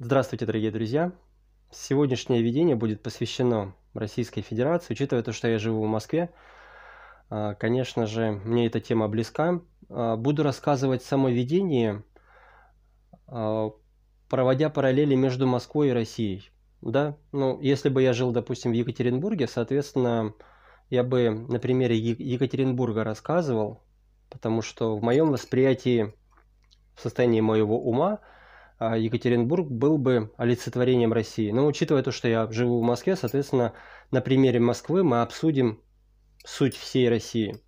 Здравствуйте, дорогие друзья! Сегодняшнее видение будет посвящено Российской Федерации. Учитывая то, что я живу в Москве, а, конечно же, мне эта тема близка. А, буду рассказывать само видение, а, проводя параллели между Москвой и Россией. Да? Ну, если бы я жил, допустим, в Екатеринбурге, соответственно, я бы на примере Екатеринбурга рассказывал, потому что в моем восприятии, в состоянии моего ума – а, Екатеринбург был бы олицетворением России. Но учитывая то, что я живу в Москве, соответственно, на примере Москвы мы обсудим суть всей России.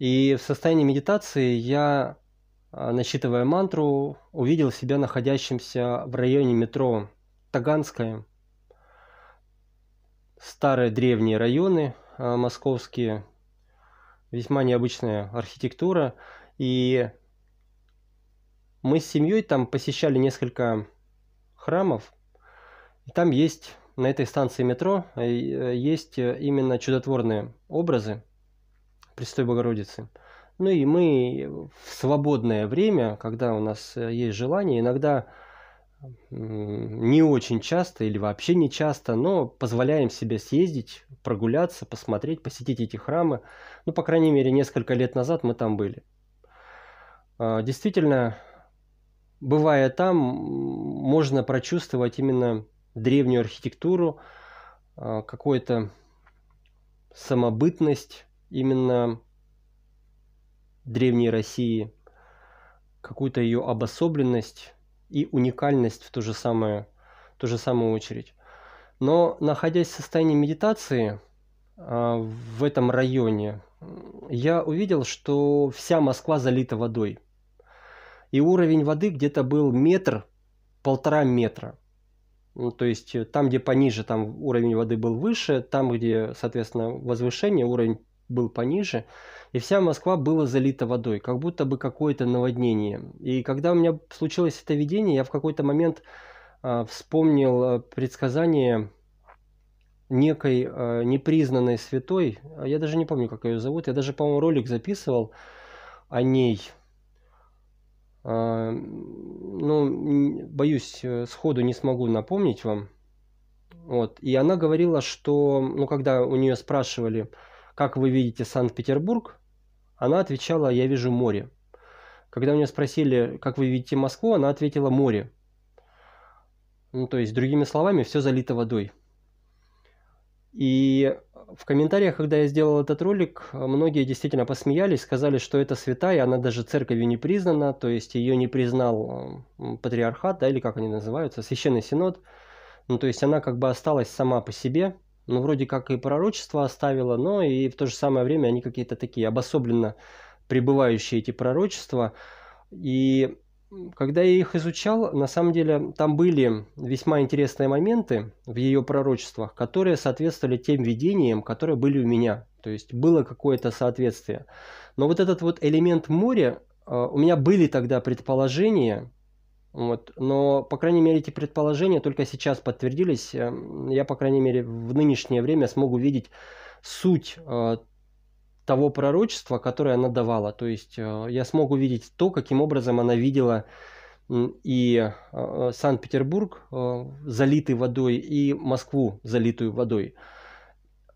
И в состоянии медитации я, а, насчитывая мантру, увидел себя находящимся в районе метро Таганское. Старые древние районы а, московские, весьма необычная архитектура. И мы с семьей там посещали несколько храмов. И там есть, на этой станции метро, э, есть э, именно чудотворные образы Престой Богородицы. Ну и мы в свободное время, когда у нас э, есть желание, иногда не очень часто или вообще не часто, но позволяем себе съездить, прогуляться, посмотреть, посетить эти храмы. Ну, по крайней мере, несколько лет назад мы там были. А, действительно, бывая там, можно прочувствовать именно древнюю архитектуру, а, какую-то самобытность именно древней России, какую-то ее обособленность и уникальность в ту же самую, ту же самую очередь. Но находясь в состоянии медитации а, в этом районе, я увидел, что вся Москва залита водой – и уровень воды где-то был метр, полтора метра. Ну, то есть э, там, где пониже, там уровень воды был выше, там, где, соответственно, возвышение, уровень был пониже, и вся Москва была залита водой, как будто бы какое-то наводнение. И когда у меня случилось это видение, я в какой-то момент а, э, вспомнил предсказание некой э, непризнанной святой, я даже не помню, как ее зовут, я даже, по-моему, ролик записывал о ней, а, ну, боюсь, э, сходу не смогу напомнить вам. Вот. И она говорила, что, ну, когда у нее спрашивали, как вы видите Санкт-Петербург, она отвечала, я вижу море. Когда у нее спросили, как вы видите Москву, она ответила море. Ну, то есть, другими словами, все залито водой. И в комментариях, когда я сделал этот ролик, многие действительно посмеялись, сказали, что это святая, она даже церковью не признана, то есть ее не признал патриархат, да, или как они называются, священный синод. Ну, то есть она как бы осталась сама по себе, ну, вроде как и пророчество оставила, но и в то же самое время они какие-то такие обособленно пребывающие эти пророчества. И когда я их изучал, на самом деле там были весьма интересные моменты в ее пророчествах, которые соответствовали тем видениям, которые были у меня. То есть было какое-то соответствие. Но вот этот вот элемент моря, э, у меня были тогда предположения, вот, но, по крайней мере, эти предположения только сейчас подтвердились. Эм, я, по крайней мере, в нынешнее время смогу видеть суть э, того пророчества, которое она давала. То есть э, я смог увидеть то, каким образом она видела и э, э, Санкт-Петербург, залитый водой, и Москву, залитую водой.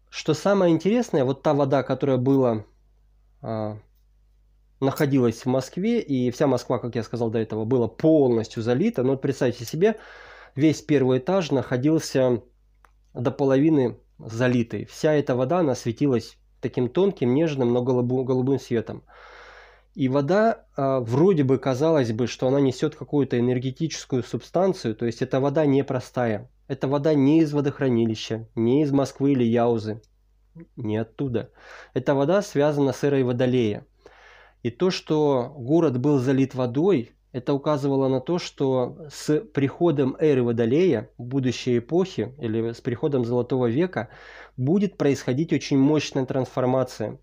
Что самое интересное, вот та вода, которая была, находилась в Москве, и вся Москва, как я сказал до этого, была полностью залита. Но вот представьте себе, весь первый этаж находился до половины залитый. Вся эта вода, она светилась таким тонким, нежным, но голубым, голубым светом. И вода, э, вроде бы казалось бы, что она несет какую-то энергетическую субстанцию, то есть эта вода непростая. Это вода не из водохранилища, не из Москвы или Яузы, не оттуда. Эта вода связана с эрой Водолея. И то, что город был залит водой, это указывало на то, что с приходом эры Водолея, будущей эпохи, или с приходом Золотого века, будет происходить очень мощная трансформация.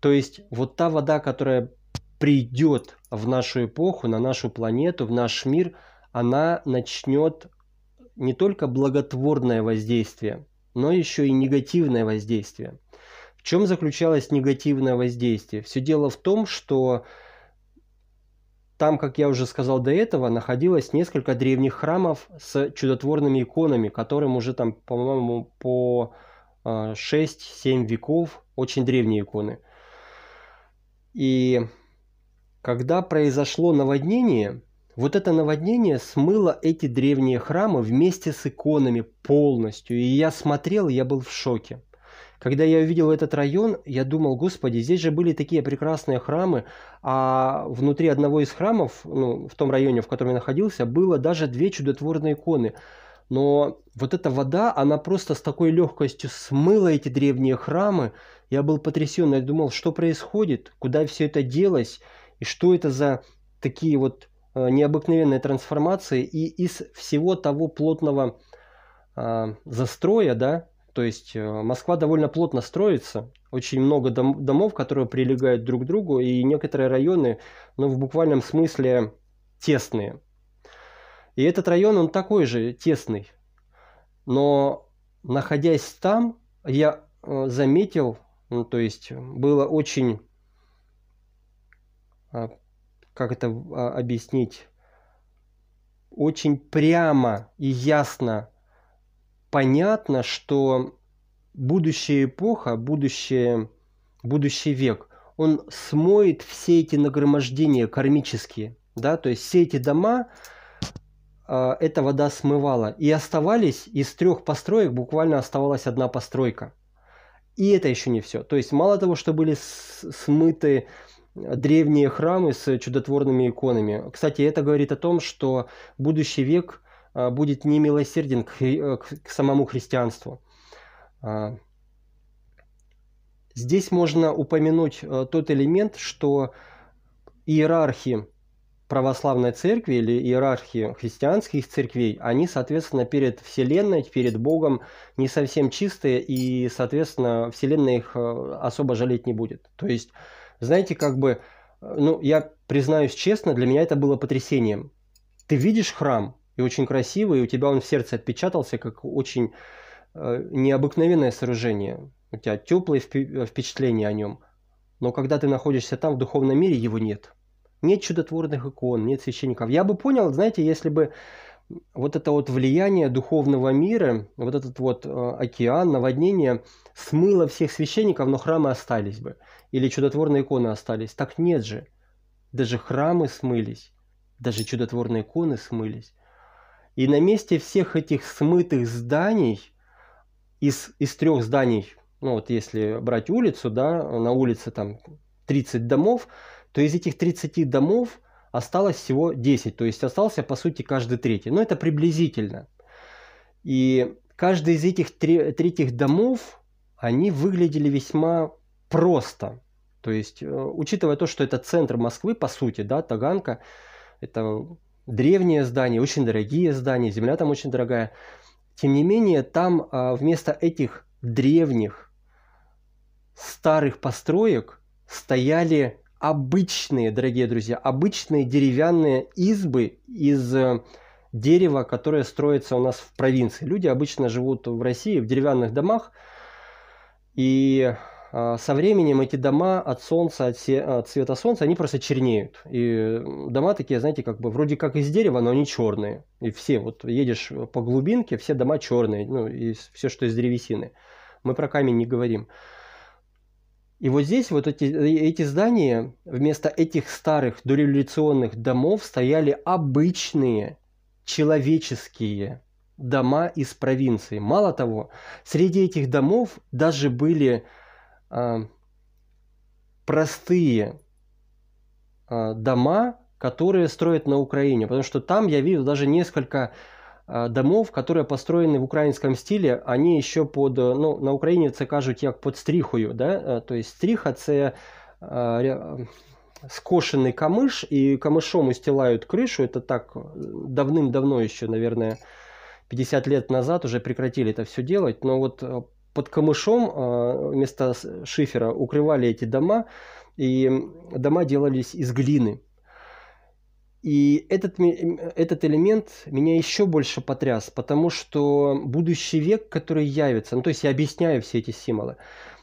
То есть вот та вода, которая придет в нашу эпоху, на нашу планету, в наш мир, она начнет не только благотворное воздействие, но еще и негативное воздействие. В чем заключалось негативное воздействие? Все дело в том, что там, как я уже сказал до этого, находилось несколько древних храмов с чудотворными иконами, которым уже там, по-моему, по 6-7 а, веков, очень древние иконы. И когда произошло наводнение, вот это наводнение смыло эти древние храмы вместе с иконами полностью. И я смотрел, я был в шоке. Когда я увидел этот район, я думал, господи, здесь же были такие прекрасные храмы, а внутри одного из храмов, ну, в том районе, в котором я находился, было даже две чудотворные иконы. Но вот эта вода, она просто с такой легкостью смыла эти древние храмы. Я был потрясен, я думал, что происходит, куда все это делось, и что это за такие вот э, необыкновенные трансформации. И из всего того плотного э, застроя, да, то есть э, Москва довольно плотно строится, очень много дом, домов, которые прилегают друг к другу, и некоторые районы, ну, в буквальном смысле, тесные. И этот район, он такой же тесный. Но находясь там, я э, заметил, ну, то есть было очень, а, как это а, объяснить, очень прямо и ясно понятно, что будущая эпоха, будущее, будущий век, он смоет все эти нагромождения кармические, да, то есть все эти дома э, эта вода смывала, и оставались из трех построек буквально оставалась одна постройка. И это еще не все. То есть мало того, что были смыты древние храмы с чудотворными иконами. Кстати, это говорит о том, что будущий век – а, будет немилосерден э, к, к самому христианству. А, здесь можно упомянуть э, тот элемент, что иерархи православной церкви или иерархии христианских церквей, они, соответственно, перед Вселенной, перед Богом не совсем чистые, и, соответственно, Вселенная их э, особо жалеть не будет. То есть, знаете, как бы, ну, я признаюсь честно, для меня это было потрясением. Ты видишь храм, и очень красивый, и у тебя он в сердце отпечатался как очень э, необыкновенное сооружение. У тебя теплые э, впечатления о нем. Но когда ты находишься там, в духовном мире, его нет. Нет чудотворных икон, нет священников. Я бы понял, знаете, если бы вот это вот влияние духовного мира, вот этот вот э, океан, наводнение смыло всех священников, но храмы остались бы. Или чудотворные иконы остались. Так нет же. Даже храмы смылись. Даже чудотворные иконы смылись. И на месте всех этих смытых зданий, из, из трех зданий, ну вот если брать улицу, да, на улице там 30 домов, то из этих 30 домов осталось всего 10. То есть остался, по сути, каждый третий. Но ну, это приблизительно. И каждый из этих три, третьих домов, они выглядели весьма просто. То есть, э, учитывая то, что это центр Москвы, по сути, да, Таганка, это древние здания, очень дорогие здания, земля там очень дорогая. Тем не менее, там а, вместо этих древних старых построек стояли обычные, дорогие друзья, обычные деревянные избы из э, дерева, которое строится у нас в провинции. Люди обычно живут в России в деревянных домах, и а, со временем эти дома от солнца, от, се... от цвета солнца, они просто чернеют. И дома такие, знаете, как бы вроде как из дерева, но они черные. И все, вот едешь по глубинке, все дома черные, ну, и все, что из древесины. Мы про камень не говорим. И вот здесь вот эти, эти здания, вместо этих старых дореволюционных домов стояли обычные человеческие дома из провинции. Мало того, среди этих домов даже были а, простые а, дома, которые строят на Украине. Потому что там я видел даже несколько а, домов, которые построены в украинском стиле, они еще под, э, ну, на Украине это кажуть как под стрихою, да? Э, то есть стріха це э, скошенный камыш, и камышом устилают крышу, это так давным-давно еще, наверное, 50 лет назад уже прекратили это все делать, но вот под камышом а, вместо шифера укрывали эти дома, и дома делались из глины. И этот, этот элемент меня еще больше потряс, потому что будущий век, который явится, ну то есть я объясняю все эти символы,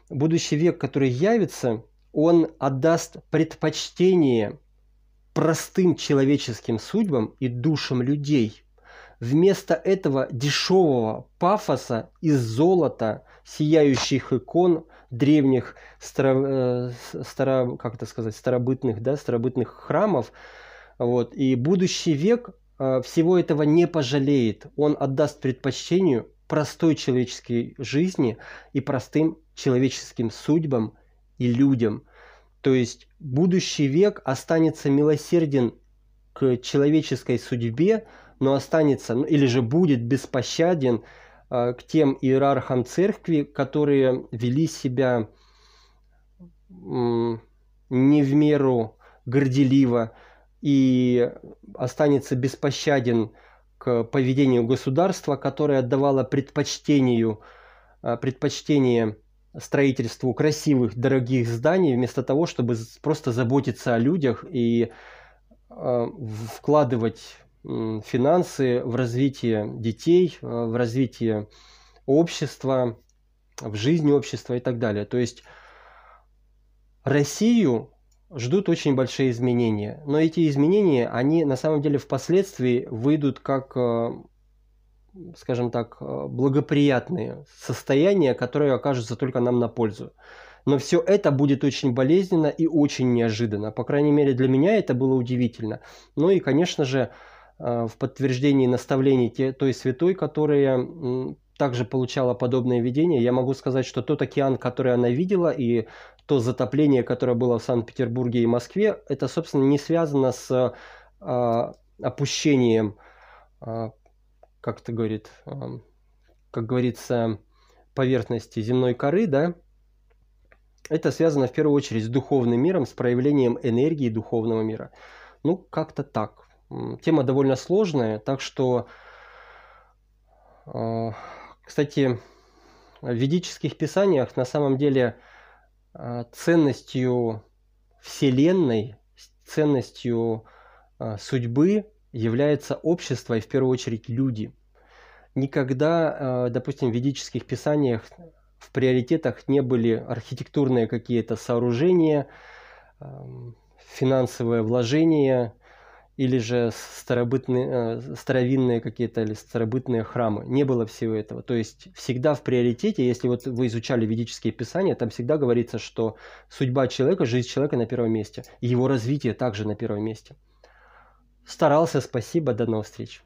будущий век, который явится, он отдаст предпочтение простым человеческим судьбам и душам людей – Вместо этого дешевого пафоса из золота, сияющих икон древних старо, э, старо, как это сказать, старобытных, да, старобытных храмов, вот, и будущий век э, всего этого не пожалеет. Он отдаст предпочтению простой человеческой жизни и простым человеческим судьбам и людям. То есть будущий век останется милосерден к человеческой судьбе, но останется ну, или же будет беспощаден а, к тем иерархам церкви, которые вели себя не в меру горделиво и останется беспощаден к поведению государства, которое отдавало предпочтению, а, предпочтение строительству красивых, дорогих зданий, вместо того, чтобы просто заботиться о людях и а, вкладывать финансы в развитии детей, э, в развитии общества, в жизни общества и так далее. То есть Россию ждут очень большие изменения. Но эти изменения, они на самом деле впоследствии выйдут как, э, скажем так, э, благоприятные состояния, которые окажутся только нам на пользу. Но все это будет очень болезненно и очень неожиданно. По крайней мере, для меня это было удивительно. Ну и, конечно же, Э, в подтверждении наставлений те, той святой, которая также получала подобное видение, я могу сказать, что тот океан, который она видела, и то затопление, которое было в Санкт-Петербурге и Москве, это, собственно, не связано с а, опущением, а, как это говорит, а, как говорится, поверхности земной коры, да, это связано в первую очередь с духовным миром, с проявлением энергии духовного мира. Ну, как-то так. Тема довольно сложная, так что, э, кстати, в ведических писаниях на самом деле э, ценностью Вселенной, ценностью э, судьбы является общество и в первую очередь люди. Никогда, допустим, в ведических писаниях в приоритетах не были архитектурные какие-то сооружения, эм, финансовые вложения – или же старобытные, э, старовинные какие-то или старобытные храмы. Не было всего этого. То есть всегда в приоритете, если вот вы изучали ведические писания, там всегда говорится, что судьба человека, жизнь человека на первом месте. его развитие также на первом месте. Старался, спасибо, до новых встреч.